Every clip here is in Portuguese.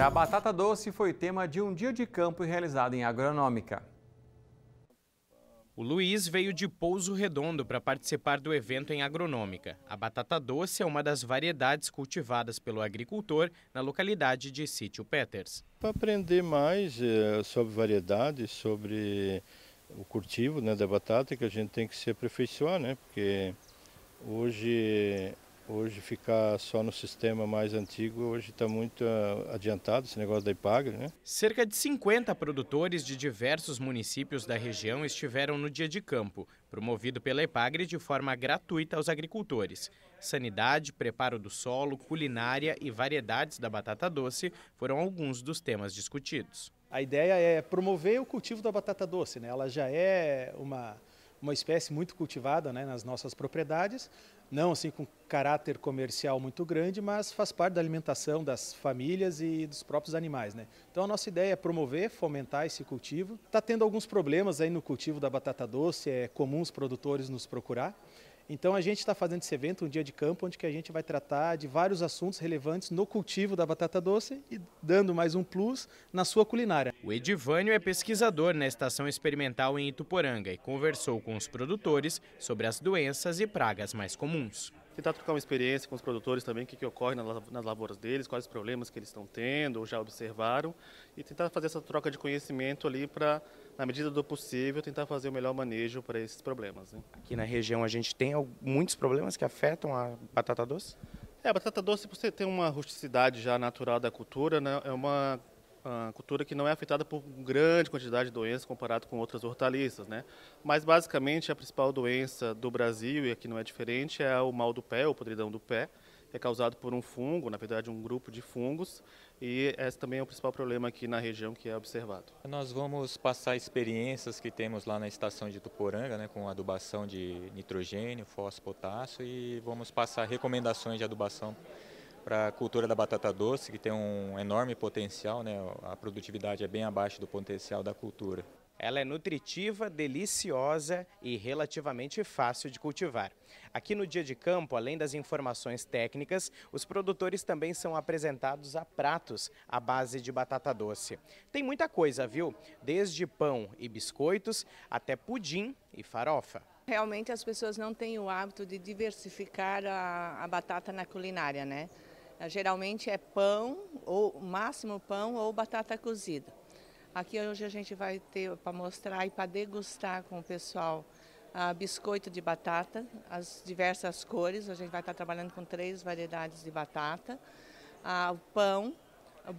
Já a batata doce foi tema de um dia de campo realizado em Agronômica. O Luiz veio de Pouso Redondo para participar do evento em Agronômica. A batata doce é uma das variedades cultivadas pelo agricultor na localidade de Sítio Peters. Para aprender mais eh, sobre variedades, sobre o cultivo né, da batata, que a gente tem que se aperfeiçoar, né, porque hoje Hoje ficar só no sistema mais antigo, hoje está muito ah, adiantado esse negócio da IPAGRE. Né? Cerca de 50 produtores de diversos municípios da região estiveram no dia de campo, promovido pela IPAGRE de forma gratuita aos agricultores. Sanidade, preparo do solo, culinária e variedades da batata doce foram alguns dos temas discutidos. A ideia é promover o cultivo da batata doce, né? ela já é uma, uma espécie muito cultivada né, nas nossas propriedades não assim com caráter comercial muito grande, mas faz parte da alimentação das famílias e dos próprios animais. Né? Então a nossa ideia é promover, fomentar esse cultivo. Está tendo alguns problemas aí no cultivo da batata doce, é comum os produtores nos procurar. Então a gente está fazendo esse evento, um dia de campo, onde que a gente vai tratar de vários assuntos relevantes no cultivo da batata doce e dando mais um plus na sua culinária. O Edivânio é pesquisador na Estação Experimental em Ituporanga e conversou com os produtores sobre as doenças e pragas mais comuns. Tentar trocar uma experiência com os produtores também, o que, que ocorre nas lavouras deles, quais os problemas que eles estão tendo ou já observaram, e tentar fazer essa troca de conhecimento ali para na medida do possível, tentar fazer o melhor manejo para esses problemas. Né? Aqui na região a gente tem muitos problemas que afetam a batata doce? É, a batata doce, por ter uma rusticidade já natural da cultura, né, é uma cultura que não é afetada por grande quantidade de doenças comparado com outras hortaliças, né? Mas basicamente a principal doença do Brasil e aqui não é diferente é o mal do pé, o podridão do pé, é causado por um fungo, na verdade um grupo de fungos, e esse também é o principal problema aqui na região que é observado. Nós vamos passar experiências que temos lá na estação de Tuporanga, né, com adubação de nitrogênio, fósforo, potássio, e vamos passar recomendações de adubação para a cultura da batata doce, que tem um enorme potencial, né? a produtividade é bem abaixo do potencial da cultura. Ela é nutritiva, deliciosa e relativamente fácil de cultivar. Aqui no dia de campo, além das informações técnicas, os produtores também são apresentados a pratos à base de batata doce. Tem muita coisa, viu? Desde pão e biscoitos até pudim e farofa. Realmente as pessoas não têm o hábito de diversificar a, a batata na culinária, né? Geralmente é pão, ou máximo pão ou batata cozida. Aqui hoje é a gente vai ter para mostrar e para degustar com o pessoal a ah, biscoito de batata, as diversas cores. A gente vai estar tá trabalhando com três variedades de batata, ah, o pão,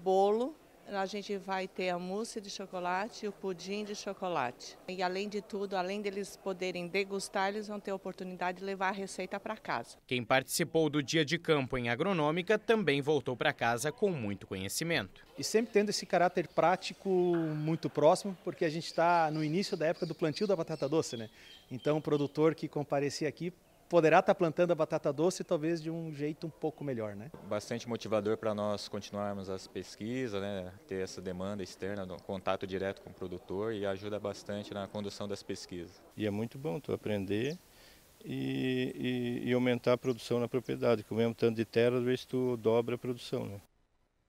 bolo a gente vai ter a mousse de chocolate e o pudim de chocolate. E além de tudo, além deles poderem degustar, eles vão ter a oportunidade de levar a receita para casa. Quem participou do dia de campo em agronômica também voltou para casa com muito conhecimento. E sempre tendo esse caráter prático muito próximo, porque a gente está no início da época do plantio da batata doce, né? Então o produtor que comparecia aqui poderá estar plantando a batata doce talvez de um jeito um pouco melhor, né? Bastante motivador para nós continuarmos as pesquisas, né? Ter essa demanda externa, contato direto com o produtor e ajuda bastante na condução das pesquisas. E é muito bom tu aprender e, e, e aumentar a produção na propriedade, que o mesmo tanto de terra, às vezes tu dobra a produção, né?